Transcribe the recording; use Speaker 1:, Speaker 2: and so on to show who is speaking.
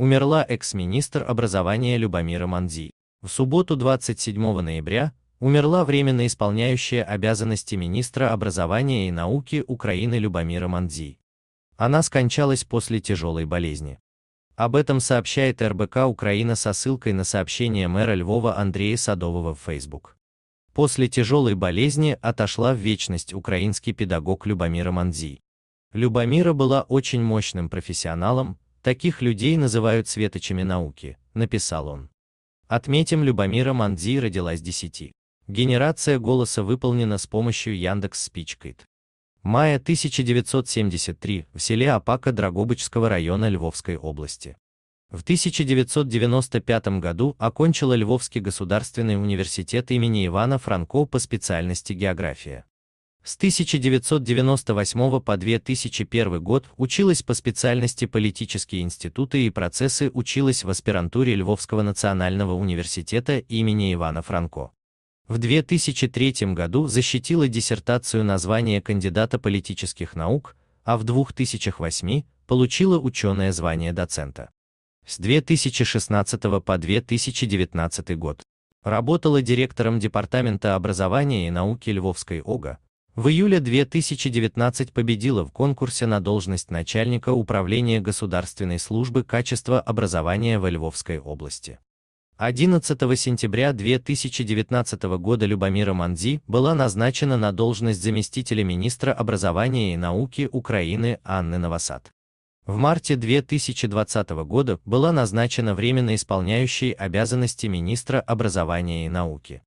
Speaker 1: умерла экс-министр образования Любомира Манди. В субботу 27 ноября умерла временно исполняющая обязанности министра образования и науки Украины Любомира Манди. Она скончалась после тяжелой болезни. Об этом сообщает РБК Украина со ссылкой на сообщение мэра Львова Андрея Садового в Facebook. После тяжелой болезни отошла в вечность украинский педагог Любомира Манзи. Любомира была очень мощным профессионалом, Таких людей называют светочами науки, написал он. Отметим, Любомира Манди родилась 10. Генерация голоса выполнена с помощью Яндекс Спичкит. Мая 1973 в селе Апака Драгобычского района Львовской области. В 1995 году окончила Львовский государственный университет имени Ивана Франко по специальности география. С 1998 по 2001 год училась по специальности политические институты и процессы, училась в аспирантуре Львовского национального университета имени Ивана Франко. В 2003 году защитила диссертацию название кандидата политических наук, а в 2008 получила ученое звание доцента. С 2016 по 2019 год работала директором Департамента образования и науки Львовской ОГА, в июле 2019 победила в конкурсе на должность начальника управления государственной службы качества образования во Львовской области. 11 сентября 2019 года Любомира Манзи была назначена на должность заместителя министра образования и науки Украины Анны Новосад. В марте 2020 года была назначена временно исполняющей обязанности министра образования и науки.